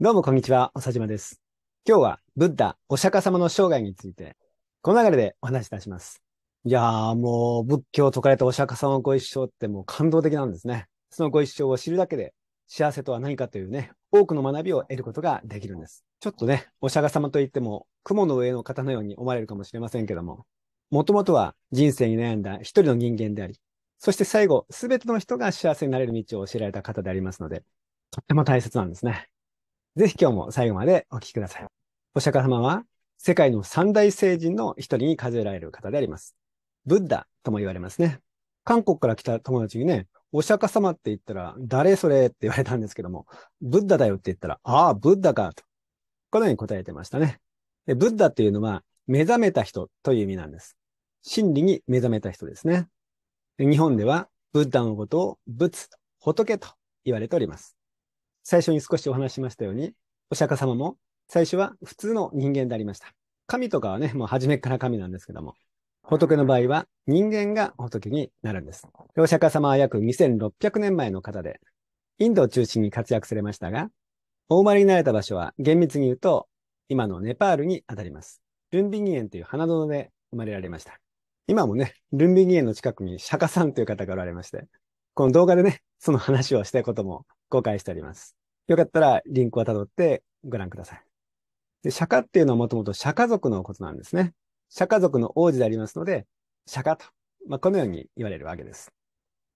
どうもこんにちは、おさじまです。今日は、ブッダ、お釈迦様の生涯について、この流れでお話しいたします。いやー、もう、仏教を説かれたお釈迦様のご一生ってもう感動的なんですね。そのご一生を知るだけで、幸せとは何かというね、多くの学びを得ることができるんです。ちょっとね、お釈迦様といっても、雲の上の方のように思われるかもしれませんけども、もともとは人生に悩んだ一人の人間であり、そして最後、すべての人が幸せになれる道を教えられた方でありますので、とっても大切なんですね。ぜひ今日も最後までお聞きください。お釈迦様は世界の三大聖人の一人に数えられる方であります。ブッダとも言われますね。韓国から来た友達にね、お釈迦様って言ったら、誰それって言われたんですけども、ブッダだよって言ったら、ああ、ブッダか、と。このように答えてましたね。ブッダっていうのは、目覚めた人という意味なんです。真理に目覚めた人ですね。日本では、ブッダのことを仏、仏と言われております。最初に少しお話しましたように、お釈迦様も最初は普通の人間でありました。神とかはね、もう初めから神なんですけども、仏の場合は人間が仏になるんです。お釈迦様は約2600年前の方で、インドを中心に活躍されましたが、お生まれになれた場所は厳密に言うと、今のネパールにあたります。ルンビニ園という花園で生まれられました。今もね、ルンビニ園の近くに釈迦さんという方がおられまして、この動画でね、その話をしたことも公開しております。よかったらリンクを辿ってご覧ください。で、釈迦っていうのはもともと釈迦族のことなんですね。釈迦族の王子でありますので、釈迦と、まあ、このように言われるわけです。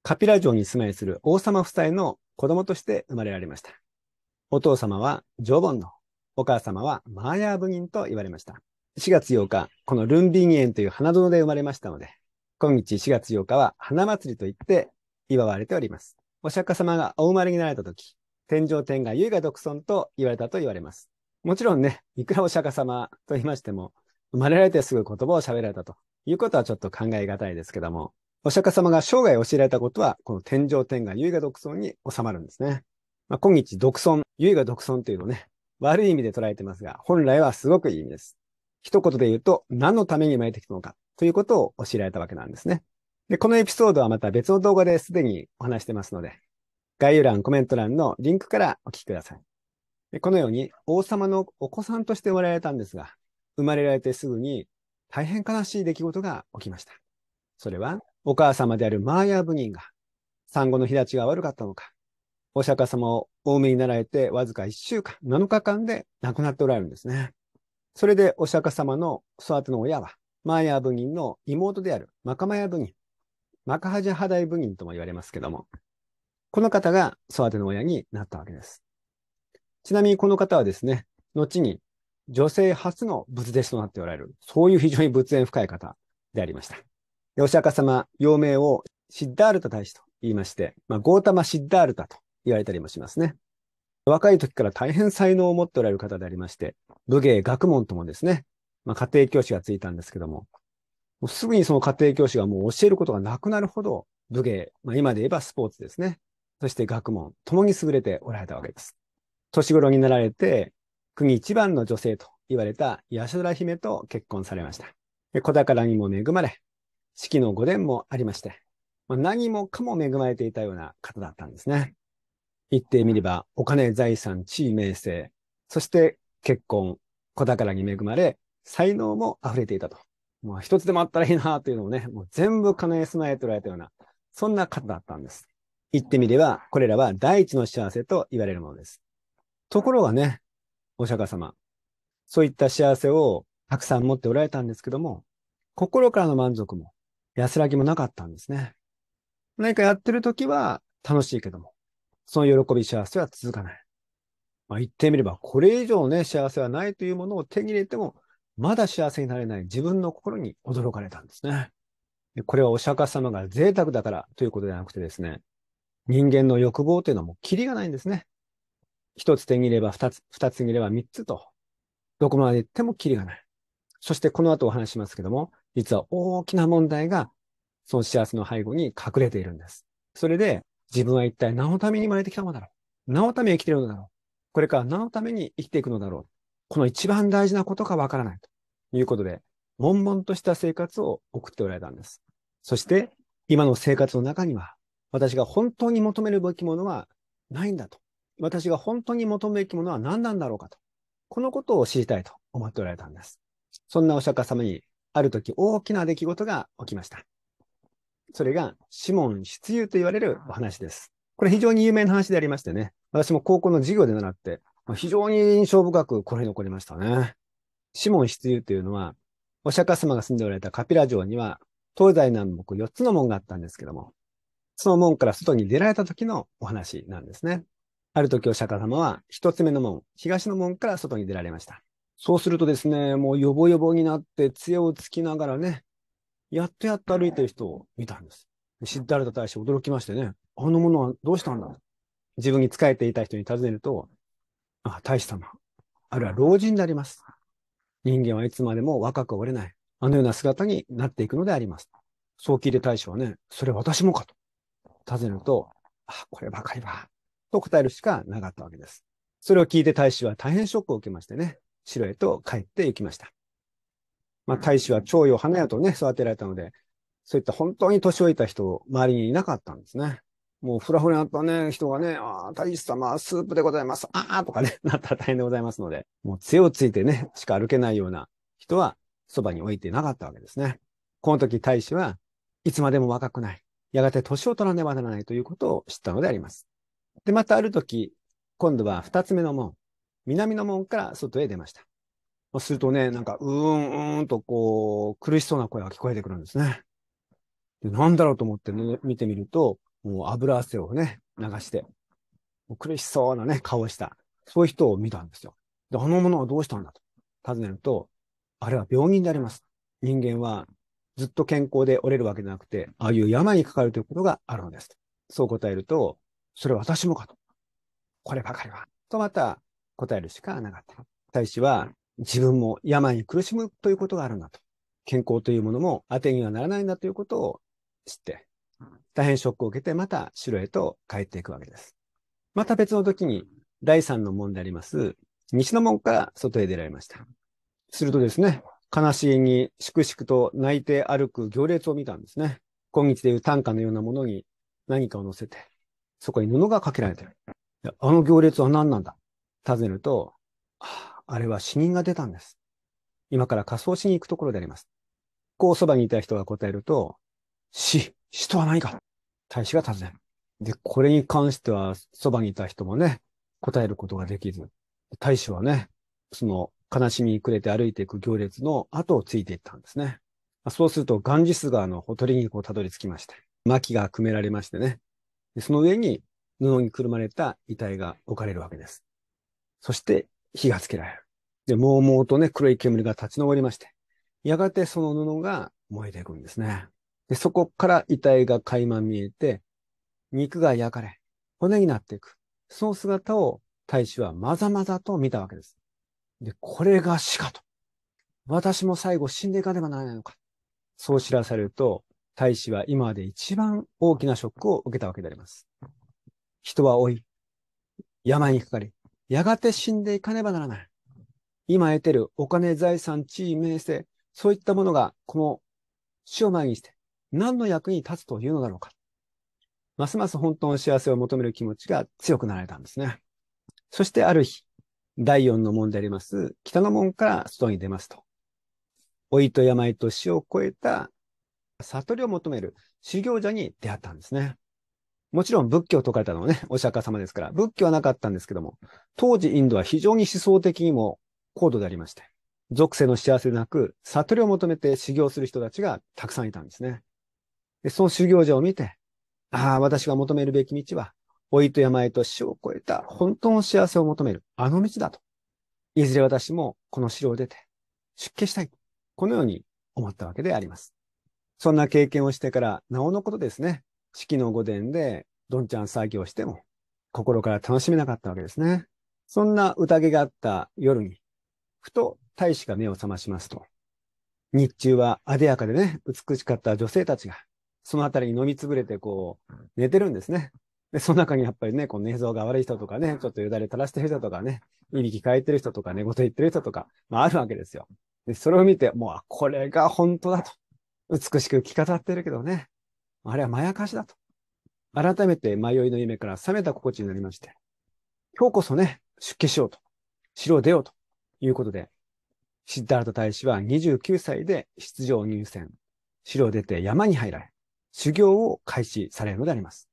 カピラ城に住まいする王様夫妻の子供として生まれられました。お父様はジョボンの、お母様はマーヤー部人と言われました。4月8日、このルンビン園という花園で生まれましたので、今日4月8日は花祭りといって祝われております。お釈迦様がお生まれになられた時、天上天下唯我独尊と言われたと言われます。もちろんね、いくらお釈迦様と言いましても、生まれられてすぐ言葉を喋られたということはちょっと考え難いですけども、お釈迦様が生涯教えられたことは、この天上天下唯我独尊に収まるんですね。まあ、今日独尊、唯我独尊というのをね、悪い意味で捉えてますが、本来はすごくいい意味です。一言で言うと、何のために生まれてきたのかということを教えられたわけなんですね。で、このエピソードはまた別の動画ですでにお話してますので、概要欄、コメント欄のリンクからお聞きください。でこのように王様のお子さんとして生まれられたんですが、生まれられてすぐに大変悲しい出来事が起きました。それはお母様であるマーヤー部人が産後の日立ちが悪かったのか、お釈迦様を多めになられてわずか1週間、7日間で亡くなっておられるんですね。それでお釈迦様の育ての親は、マーヤー部人の妹であるマカマヤ部人、マカハジャハダイ部員とも言われますけども、この方が育ての親になったわけです。ちなみにこの方はですね、後に女性初の仏弟子となっておられる、そういう非常に仏縁深い方でありました。お釈迦様、幼名をシッダールタ大使と言いまして、まあ、ゴータマシッダールタと言われたりもしますね。若い時から大変才能を持っておられる方でありまして、武芸学問ともですね、まあ、家庭教師がついたんですけども、もうすぐにその家庭教師がもう教えることがなくなるほど、武芸、まあ、今で言えばスポーツですね。そして学問、共に優れておられたわけです。年頃になられて、国一番の女性と言われた八代姫と結婚されました。子宝にも恵まれ、四季の御殿もありまして、まあ、何もかも恵まれていたような方だったんですね。言ってみれば、お金、財産、地位、名声、そして結婚、子宝に恵まれ、才能も溢れていたと。まあ、一つでもあったらいいなというのをね、もう全部叶え備えておられたような、そんな方だったんです。言ってみれば、これらは第一の幸せと言われるものです。ところがね、お釈迦様、そういった幸せをたくさん持っておられたんですけども、心からの満足も安らぎもなかったんですね。何かやってる時は楽しいけども、その喜び幸せは続かない。まあ、言ってみれば、これ以上ね、幸せはないというものを手に入れても、まだ幸せになれない自分の心に驚かれたんですね。これはお釈迦様が贅沢だからということではなくてですね、人間の欲望というのはもうキリがないんですね。一つ手に入れば二つ、二つ切れば三つと、どこまで行ってもキリがない。そしてこの後お話しますけども、実は大きな問題がその幸せの背後に隠れているんです。それで自分は一体何のために生まれてきたのだろう何のために生きているのだろうこれから何のために生きていくのだろうこの一番大事なことがわからないということで、悶々とした生活を送っておられたんです。そして、今の生活の中には、私が本当に求めるべきものはないんだと。私が本当に求めるべきものは何なんだろうかと。このことを知りたいと思っておられたんです。そんなお釈迦様に、ある時大きな出来事が起きました。それが、シモン出遊と言われるお話です。これ非常に有名な話でありましてね、私も高校の授業で習って、非常に印象深くこれに残りましたね。シモン筆友というのは、お釈迦様が住んでおられたカピラ城には、東西南北4つの門があったんですけども、その門から外に出られた時のお話なんですね。ある時お釈迦様は1つ目の門、東の門から外に出られました。そうするとですね、もうヨボヨボになって杖をつきながらね、やっとやっと歩いてる人を見たんです。知ったれた大使驚きましてね、あのものはどうしたんだ自分に仕えていた人に尋ねると、あ大使様、あるいは老人になります。人間はいつまでも若く折れない。あのような姿になっていくのであります。そう聞いて大使はね、それ私もかと尋ねると、あ、こればかりは、と答えるしかなかったわけです。それを聞いて大使は大変ショックを受けましてね、城へと帰って行きました。まあ、大使は蝶よ花屋とね、育てられたので、そういった本当に年老いた人、周りにいなかったんですね。もうフラフラになったね、人がね、ああ、大使様、スープでございます。ああ、とかね、なったら大変でございますので、もう杖をついてね、しか歩けないような人はそばに置いてなかったわけですね。この時大使はいつまでも若くない。やがて年を取らねばならないということを知ったのであります。で、またある時、今度は二つ目の門、南の門から外へ出ました。するとね、なんか、うーん、うーんとこう、苦しそうな声が聞こえてくるんですね。で、なんだろうと思って、ね、見てみると、もう油汗をね、流して、苦しそうなね、顔をした。そういう人を見たんですよ。で、あのものはどうしたんだと尋ねると、あれは病人であります。人間はずっと健康で折れるわけじゃなくて、ああいう病にかかるということがあるのです。そう答えると、それは私もかと。こればかりは。とまた答えるしかなかった。大使は、自分も病に苦しむということがあるんだと。健康というものも当てにはならないんだということを知って、大変ショックを受けて、また白へと帰っていくわけです。また別の時に、第3の門であります、西の門から外へ出られました。するとですね、悲しいにしくしくと泣いて歩く行列を見たんですね。今日でいう短歌のようなものに何かを乗せて、そこに布がかけられてる。あの行列は何なんだ尋ねると、あれは死人が出たんです。今から仮装しに行くところであります。こうそばにいた人が答えると、死、死とは何か大使が尋ねる。で、これに関しては、そばにいた人もね、答えることができず、大使はね、その悲しみに暮れて歩いていく行列の後をついていったんですね。そうすると、ガンジス川のほとりにこうたどり着きまして、薪が組められましてね、その上に布にくるまれた遺体が置かれるわけです。そして火がつけられる。で、もうもうとね、黒い煙が立ち上りまして、やがてその布が燃えていくんですね。で、そこから遺体が垣間見えて、肉が焼かれ、骨になっていく。その姿を大使はまざまざと見たわけです。で、これが死かと。私も最後死んでいかねばならないのか。そう知らされると、大使は今まで一番大きなショックを受けたわけであります。人は老い、病にかかり、やがて死んでいかねばならない。今得てるお金、財産、地位、名声、そういったものが、この死を前にして、何の役に立つというのだろうか。ますます本当の幸せを求める気持ちが強くなられたんですね。そしてある日、第四の門であります、北の門から外に出ますと。老いと病と死を超えた悟りを求める修行者に出会ったんですね。もちろん仏教を説かれたのはね、お釈迦様ですから、仏教はなかったんですけども、当時インドは非常に思想的にも高度でありまして、属性の幸せでなく、悟りを求めて修行する人たちがたくさんいたんですね。その修行者を見て、ああ、私が求めるべき道は、老いと病と死を超えた本当の幸せを求める、あの道だと。いずれ私もこの城を出て、出家したい。このように思ったわけであります。そんな経験をしてから、なおのことですね。四季の御殿で、どんちゃん作業しても、心から楽しめなかったわけですね。そんな宴があった夜に、ふと大使が目を覚ましますと、日中は艶やかでね、美しかった女性たちが、そのあたりに飲みつぶれて、こう、寝てるんですね。で、その中にやっぱりね、こう、寝相が悪い人とかね、ちょっとよだれ垂らしてる人とかね、いびきかえてる人とか、寝言言ってる人とか、まああるわけですよ。で、それを見て、もう、これが本当だと。美しく着飾ってるけどね、あれはまやかしだと。改めて迷いの夢から覚めた心地になりまして、今日こそね、出家しようと。城を出ようということで、シッダルト大使は29歳で出場入選。城を出て山に入られ、修行を開始されるのであります。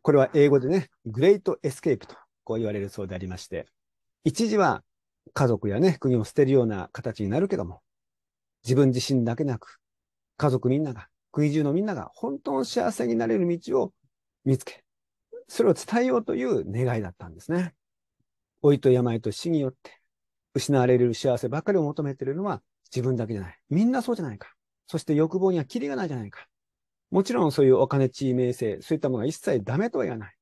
これは英語でね、グレートエスケープとこう言われるそうでありまして、一時は家族やね、国を捨てるような形になるけども、自分自身だけなく、家族みんなが、国中のみんなが本当の幸せになれる道を見つけ、それを伝えようという願いだったんですね。老いと病と死によって、失われる幸せばかりを求めているのは自分だけじゃない。みんなそうじゃないか。そして欲望にはキリがないじゃないか。もちろんそういうお金、地位、名声、そういったものが一切ダメとは言わない。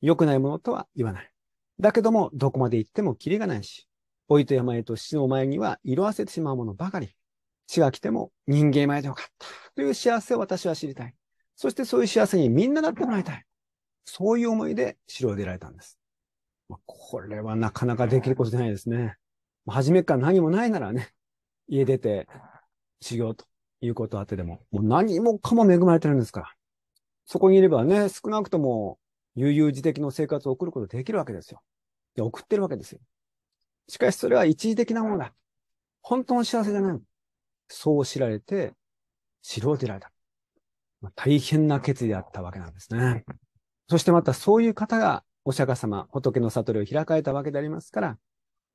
良くないものとは言わない。だけども、どこまで行ってもキリがないし、老いと病と死の前には色あせてしまうものばかり。死が来ても人間前でよかったという幸せを私は知りたい。そしてそういう幸せにみんななってもらいたい。そういう思いで城を出られたんです。まあ、これはなかなかできることじゃないですね。初めから何もないならね、家出て修行ということあってでも、もう何もかも恵まれてるんですから。そこにいればね、少なくとも悠々自適の生活を送ることできるわけですよ。で、送ってるわけですよ。しかしそれは一時的なものだ。本当の幸せじゃない。そう知られて、知ろうてられた。まあ、大変な決意であったわけなんですね。そしてまたそういう方がお釈迦様、仏の悟りを開かれたわけでありますから、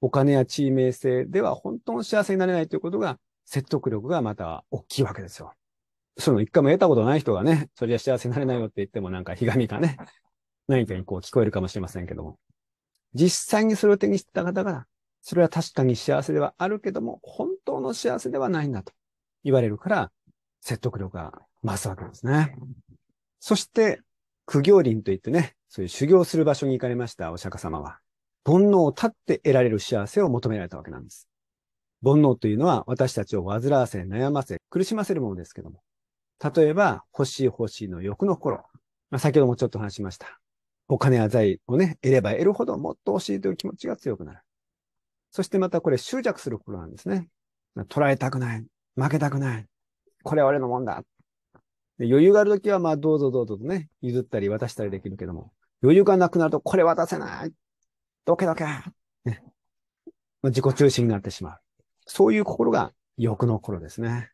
お金や地位名声では本当の幸せになれないということが説得力がまた大きいわけですよ。その一回も得たことない人がね、そりゃ幸せになれないよって言ってもなんかひがみがね、何かにこう聞こえるかもしれませんけども。実際にそれを手にした方が、それは確かに幸せではあるけども、本当の幸せではないんだと言われるから、説得力が増すわけですね。そして、苦行林といってね、そういう修行する場所に行かれましたお釈迦様は、煩悩を立って得られる幸せを求められたわけなんです。煩悩というのは私たちを煩わせ、悩ませ、苦しませるものですけども。例えば、欲しい欲しいの欲の頃。まあ、先ほどもちょっと話しました。お金や財をね、得れば得るほどもっと欲しいという気持ちが強くなる。そしてまたこれ執着する頃なんですね。捉えたくない。負けたくない。これは俺のもんだ。余裕があるときは、まあ、どうぞどうぞとね、譲ったり渡したりできるけども、余裕がなくなると、これ渡せない。どけどけ。ね、自己中心になってしまう。そういう心が欲の心ですね。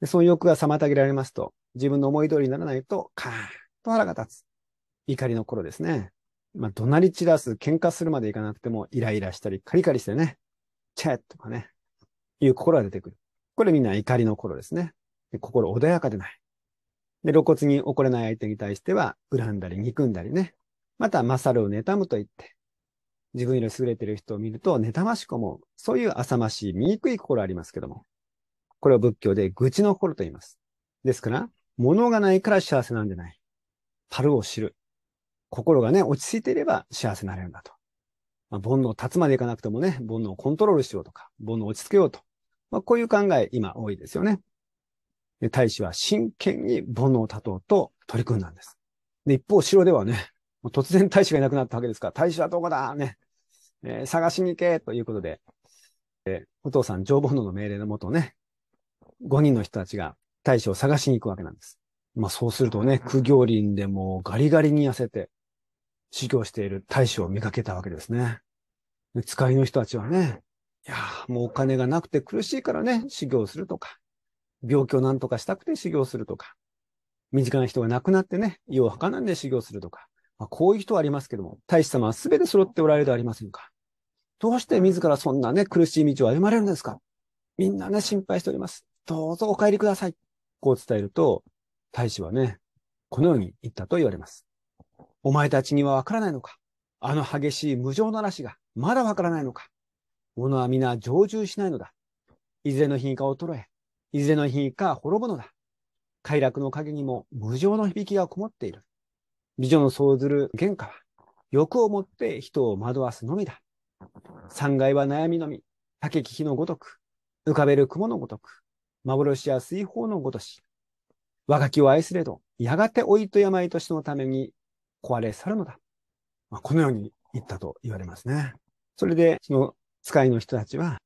でその欲が妨げられますと、自分の思い通りにならないと、カーンと腹が立つ。怒りの頃ですね。まあ、怒鳴り散らす、喧嘩するまでいかなくても、イライラしたり、カリカリしてね、チェッとかね、いう心が出てくる。これみんな怒りの頃ですね。心穏やかでない。で、露骨に怒れない相手に対しては、恨んだり、憎んだりね。また、勝るを妬むと言って、自分より優れてる人を見ると、妬ましく思う。そういう浅ましい、醜い心ありますけども。これを仏教で愚痴の心と言います。ですから、物がないから幸せなんでない。樽を知る。心がね、落ち着いていれば幸せになれるんだと。まあ、煩悩を立つまでいかなくてもね、煩悩をコントロールしようとか、煩悩を落ち着けようと。まあ、こういう考え、今多いですよね。で、大使は真剣に煩悩を断とうと取り組んだんです。で、一方、城ではね、突然大使がいなくなったわけですから、大使はどこだね。えー、探しに行けということで、えー、お父さん、上本の命令のもとね、5人の人たちが大使を探しに行くわけなんです。まあそうするとね、苦行林でもガリガリに痩せて、修行している大使を見かけたわけですね。使いの人たちはね、いや、もうお金がなくて苦しいからね、修行するとか、病気を何とかしたくて修行するとか、身近な人が亡くなってね、胃をはかなんで修行するとか、まあ、こういう人はありますけども、大使様は全て揃っておられるではありませんか。どうして自らそんなね、苦しい道を歩まれるんですかみんなね、心配しております。どうぞお帰りください。こう伝えると、大使はね、このように言ったと言われます。お前たちにはわからないのかあの激しい無情の嵐がまだわからないのか物は皆常住しないのだ。いずれの日か衰え、いずれの日か滅ぶのだ。快楽の陰にも無情の響きがこもっている。美女のそうずる原価は、欲をもって人を惑わすのみだ。三階は悩みのみ、竹木のごとく、浮かべる雲のごとく、幻や水泡のごとし、若きを愛すれど、やがて老いと病としてのために壊れ去るのだ。まあ、このように言ったと言われますね。それで、その使いの人たちは、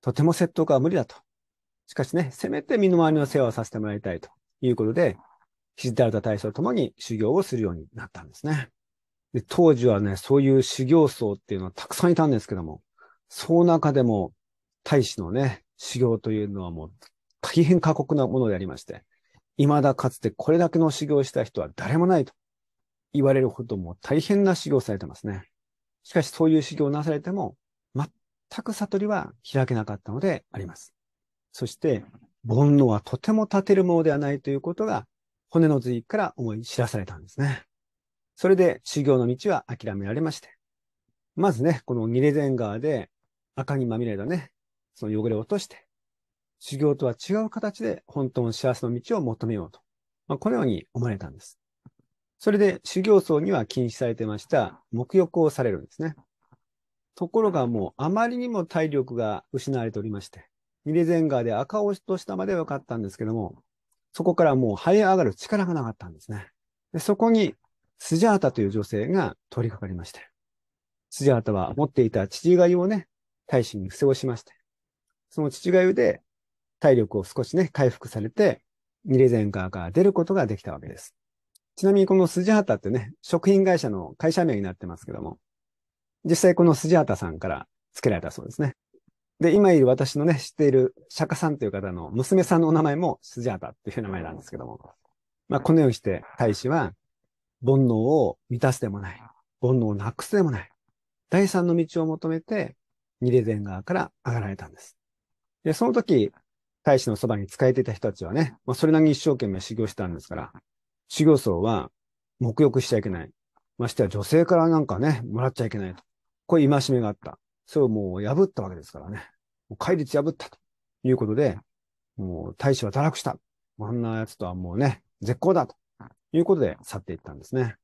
とても説得は無理だと。しかしね、せめて身の回りの世話をさせてもらいたいということで、ひじタるた大将ともに修行をするようになったんですね。で、当時はね、そういう修行僧っていうのはたくさんいたんですけども、その中でも、大使のね、修行というのはもう大変過酷なものでありまして、未だかつてこれだけの修行した人は誰もないと言われるほども大変な修行されてますね。しかしそういう修行をなされても、全く悟りは開けなかったのであります。そして、煩悩はとても立てるものではないということが、骨の髄から思い知らされたんですね。それで修行の道は諦められまして、まずね、このニレゼン川で赤にまみれたね、その汚れを落として、修行とは違う形で本当の幸せの道を求めようと。まあ、このように思われたんです。それで修行僧には禁止されてました、沐浴をされるんですね。ところがもうあまりにも体力が失われておりまして、ニレゼンガーで赤をとしたまではかったんですけども、そこからもう這い上がる力がなかったんですね。でそこにスジャータという女性が取り掛かりました。スジャータは持っていた父がゆをね、大使に伏せをしまして、その父がゆで体力を少しね、回復されて、ニレゼンカーから出ることができたわけです。ちなみにこのスジャータってね、食品会社の会社名になってますけども、実際このスジャータさんから付けられたそうですね。で、今いる私のね、知っている釈迦さんという方の娘さんのお名前もスジャータっていう名前なんですけども、まあ、このようにして大使は煩悩を満たすでもない。煩悩をなくすでもない。第三の道を求めて、ニレゼン側から上がられたんです。で、その時、大使のそばに仕えていた人たちはね、まあ、それなりに一生懸命修行したんですから、修行僧は、沐浴しちゃいけない。ましては女性からなんかね、もらっちゃいけないと。こういう戒めがあった。それをもう破ったわけですからね。もう戒律破ったということで、もう大使は堕落した。あんな奴とはもうね、絶好だということで去っていったんですね。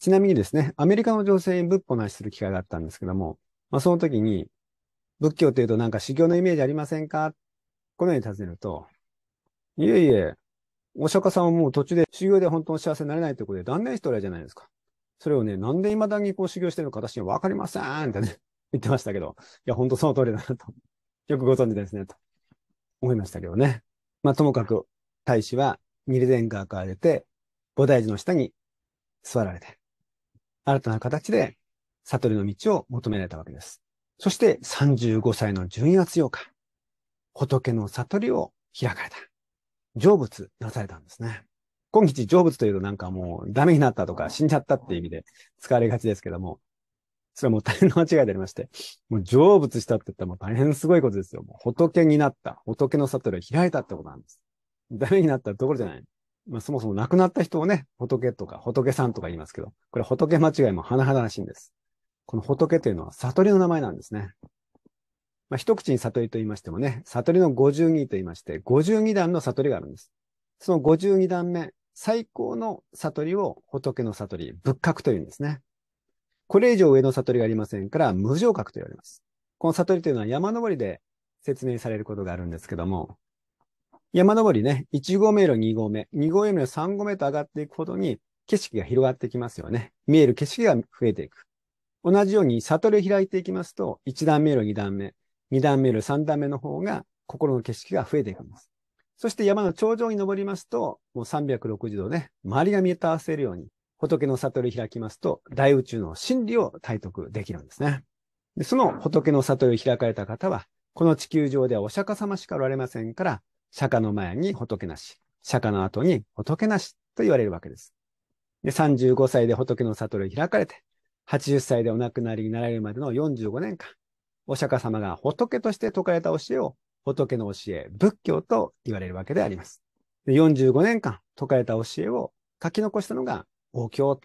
ちなみにですね、アメリカの女性に仏法なしする機会があったんですけども、まあ、その時に、仏教というとなんか修行のイメージありませんかこのように尋ねると、いえいえ、お釈迦さんはもう途中で修行で本当の幸せになれないということで断念しておられじゃないですか。それをね、なんで未だにこう修行してるのか私にはわかりませんってね、言ってましたけど、いや、本当その通りだなと。よくご存知ですね、と思いましたけどね。まあ、ともかく、大使はミルデン川から出て、菩提寺の下に座られて、新たな形で悟りの道を求められたわけです。そして35歳の12月8日、仏の悟りを開かれた。成仏なされたんですね。今日成仏というとなんかもうダメになったとか死んじゃったっていう意味で使われがちですけども、それはもう大変な間違いでありまして、もう成仏したって言ったらもう大変すごいことですよ。もう仏になった。仏の悟りを開いたってことなんです。ダメになったところじゃない。まあ、そもそも亡くなった人をね、仏とか仏さんとか言いますけど、これ仏間違いも甚だらしいんです。この仏というのは悟りの名前なんですね。まあ、一口に悟りと言いましてもね、悟りの52と言いまして、52段の悟りがあるんです。その52段目、最高の悟りを仏の悟り、仏閣というんですね。これ以上上の悟りがありませんから、無常覚と言われます。この悟りというのは山登りで説明されることがあるんですけども、山登りね、1号目より2号目、2号目より3号目と上がっていくほどに景色が広がってきますよね。見える景色が増えていく。同じように悟りを開いていきますと、1段目より2段目、2段目より3段目の方が心の景色が増えていくんです。そして山の頂上に登りますと、もう360度ね、周りが見えたわせるように、仏の悟りを開きますと、大宇宙の真理を体得できるんですね。その仏の悟りを開かれた方は、この地球上ではお釈迦様しかおられませんから、釈迦の前に仏なし、釈迦の後に仏なしと言われるわけです。で35歳で仏の悟りを開かれて、80歳でお亡くなりになられるまでの45年間、お釈迦様が仏として説かれた教えを仏の教え、仏教と言われるわけであります。で45年間説かれた教えを書き残したのが、お経、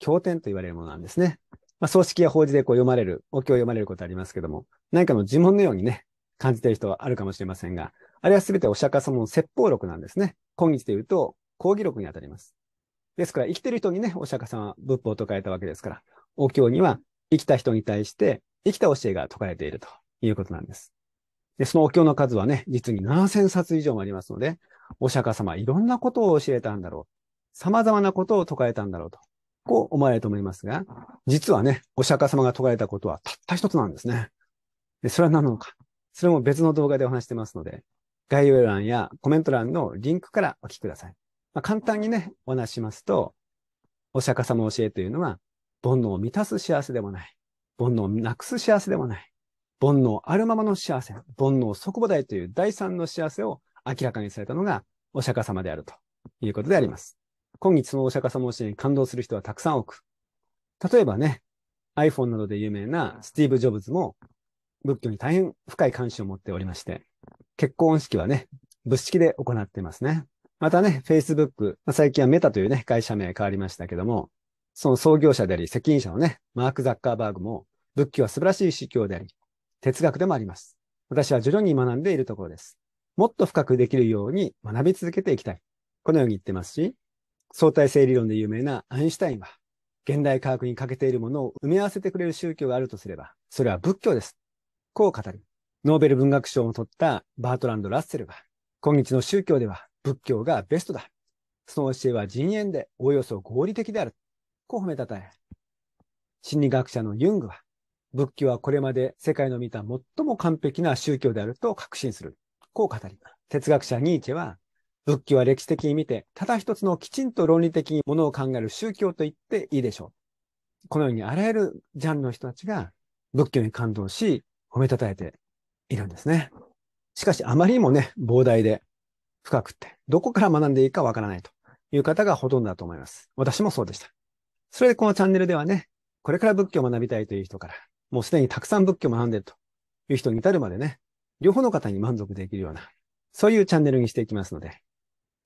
経典と言われるものなんですね。まあ、葬式や法事でこう読まれる、お経を読まれることありますけども、何かの呪文のようにね、感じている人はあるかもしれませんが、あれはすべてお釈迦様の説法録なんですね。今日で言うと、講義録にあたります。ですから、生きてる人にね、お釈迦様は仏法を説かれたわけですから、お経には生きた人に対して生きた教えが説かれているということなんです。で、そのお経の数はね、実に7000冊以上もありますので、お釈迦様はいろんなことを教えたんだろう。様々なことを説かれたんだろうと。こう思われると思いますが、実はね、お釈迦様が説かれたことはたった一つなんですね。で、それは何なのか。それも別の動画でお話してますので、概要欄やコメント欄のリンクからお聞きください。まあ、簡単にね、お話しますと、お釈迦様の教えというのは、煩悩を満たす幸せでもない。煩悩をなくす幸せでもない。煩悩あるままの幸せ。煩悩即母体という第三の幸せを明らかにされたのがお釈迦様であるということであります。今日そのお釈迦様の教えに感動する人はたくさん多く。例えばね、iPhone などで有名なスティーブ・ジョブズも仏教に大変深い関心を持っておりまして、結婚式はね、物式で行ってますね。またね、Facebook、最近はメタというね、会社名変わりましたけども、その創業者であり、責任者のね、マーク・ザッカーバーグも、仏教は素晴らしい宗教であり、哲学でもあります。私は徐々に学んでいるところです。もっと深くできるように学び続けていきたい。このように言ってますし、相対性理論で有名なアインシュタインは、現代科学に欠けているものを埋め合わせてくれる宗教があるとすれば、それは仏教です。こう語り、ノーベル文学賞を取ったバートランド・ラッセルは、今日の宗教では仏教がベストだ。その教えは人縁でおおよそ合理的である。こう褒めたたえ。心理学者のユングは、仏教はこれまで世界の見た最も完璧な宗教であると確信する。こう語り、哲学者ニーチェは、仏教は歴史的に見て、ただ一つのきちんと論理的にものを考える宗教と言っていいでしょう。このようにあらゆるジャンルの人たちが仏教に感動し、褒めたたえているんですね。しかし、あまりにもね、膨大で深くって、どこから学んでいいかわからないという方がほとんどだと思います。私もそうでした。それでこのチャンネルではね、これから仏教を学びたいという人から、もうすでにたくさん仏教を学んでいるという人に至るまでね、両方の方に満足できるような、そういうチャンネルにしていきますので、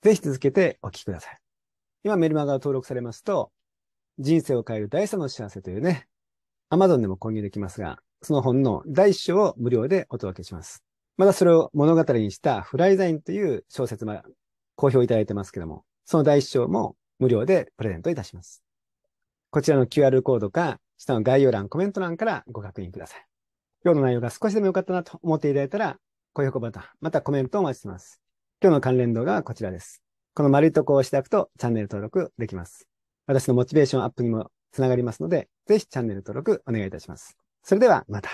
ぜひ続けてお聞きください。今メルマガが登録されますと、人生を変える第三の幸せというね、Amazon でも購入できますが、その本の第1章を無料でお届けします。またそれを物語にしたフライザインという小説も好評いただいてますけども、その第一章も無料でプレゼントいたします。こちらの QR コードか、下の概要欄、コメント欄からご確認ください。今日の内容が少しでも良かったなと思っていただいたら、高評価ボタン、またコメントをお待ちしています。今日の関連動画はこちらです。この丸いとこを押していただくとチャンネル登録できます。私のモチベーションアップにもつながりますので、ぜひチャンネル登録お願いいたします。それではまた。